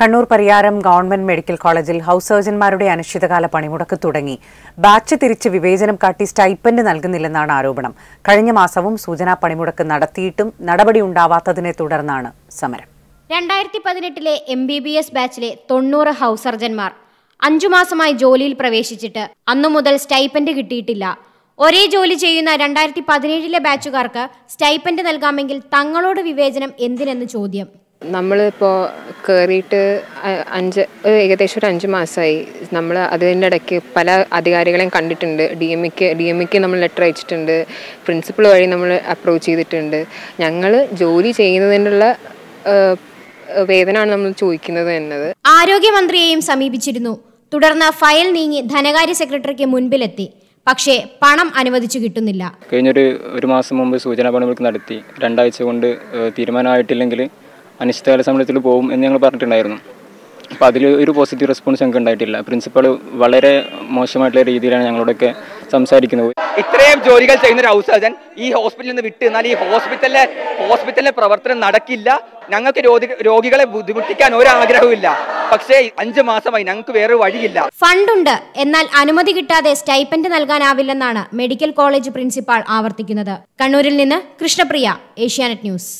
Kannur Pariyaram government medical കോളേജിൽ house സർജൻമാരുടെ അനിശ്ചിതകാല പണിമുടക്ക് തുടങ്ങി ബാച്ച് തിരിച്ച് വിവേചനം കാട്ടി സ്റ്റൈപ്പൻഡ് നൽകുന്നില്ലെന്നാണ് ആരോപണം കഴിഞ്ഞ മാസവും സൂചനാ പണിമുടക്ക് നടത്തിയിട്ടും നടപടി ഉണ്ടാവാത്തതിനെ തുടർന്നാണ് സമരം രണ്ടായിരത്തി പതിനെട്ടിലെ എം ബി ബി എസ് ബാച്ചിലെ തൊണ്ണൂറ് ഹൗസ് സർജൻമാർ അഞ്ചു മാസമായി ജോലിയിൽ പ്രവേശിച്ചിട്ട് അന്നു മുതൽ സ്റ്റൈപ്പൻഡ് കിട്ടിയിട്ടില്ല ഒരേ ജോലി ചെയ്യുന്ന രണ്ടായിരത്തി പതിനേഴിലെ ബാച്ചുകാർക്ക് സ്റ്റൈപ്പൻഡ് നൽകാമെങ്കിൽ തങ്ങളോട് വിവേചനം എന്തിനെന്ന് ചോദ്യം നമ്മളിപ്പോൾ കയറിയിട്ട് അഞ്ച് ഏകദേശം ഒരു അഞ്ച് മാസമായി നമ്മൾ അതിൻ്റെ ഇടയ്ക്ക് പല അധികാരികളെയും കണ്ടിട്ടുണ്ട് ഡി എം ഇക്ക് ഡി എം ഇക്ക് നമ്മൾ ലെറ്റർ അയച്ചിട്ടുണ്ട് പ്രിൻസിപ്പൾ വഴി നമ്മൾ അപ്രോച്ച് ചെയ്തിട്ടുണ്ട് ഞങ്ങൾ ജോലി ചെയ്യുന്നതിനുള്ള വേദനാണ് നമ്മൾ ചോദിക്കുന്നത് എന്നത് ആരോഗ്യമന്ത്രിയെയും സമീപിച്ചിരുന്നു തുടർന്ന് ഫയൽ നീങ്ങി ധനകാര്യ സെക്രട്ടറിക്ക് മുൻപിലെത്തി പക്ഷേ പണം അനുവദിച്ചു കിട്ടുന്നില്ല കഴിഞ്ഞൊരു ഒരു മാസം മുമ്പ് സൂചനാ പണിമുടക്ക് നടത്തി രണ്ടാഴ്ച കൊണ്ട് തീരുമാനമായിട്ടില്ലെങ്കിൽ അനിശ്ചിതകാല സമരത്തിൽ പോകും എന്ന് ഞങ്ങൾ പറഞ്ഞിട്ടുണ്ടായിരുന്നു അപ്പോൾ അതിൽ ഒരു പോസിറ്റീവ് റെസ്പോൺസ് ഞങ്ങൾക്ക് ഉണ്ടായിട്ടില്ല പ്രിൻസിപ്പൾ വളരെ മോശമായിട്ടുള്ള രീതിയിലാണ് ഞങ്ങളോടൊക്കെ സംസാരിക്കുന്നത് ഇത്രയും ജോലികൾ ചെയ്യുന്ന ഒരു ഹൗസ് സർജൻ ഈ ഹോസ്പിറ്റലിൽ നിന്ന് വിട്ട് എന്നാൽ ഈ ഹോസ്പിറ്റലിലെ ഹോസ്പിറ്റലിലെ പ്രവർത്തനം നടക്കില്ല ഞങ്ങൾക്ക് രോഗികളെ ബുദ്ധിമുട്ടിക്കാൻ ഒരാഗ്രഹമില്ല പക്ഷേ അഞ്ചു മാസമായി ഞങ്ങൾക്ക് വേറെ വഴിയില്ല ഫണ്ടുണ്ട് എന്നാൽ അനുമതി കിട്ടാതെ സ്റ്റൈപ്പൻഡ് നൽകാനാവില്ലെന്നാണ് മെഡിക്കൽ കോളേജ് പ്രിൻസിപ്പാൾ ആവർത്തിക്കുന്നത് കണ്ണൂരിൽ നിന്ന് കൃഷ്ണപ്രിയ ഏഷ്യാനെറ്റ് ന്യൂസ്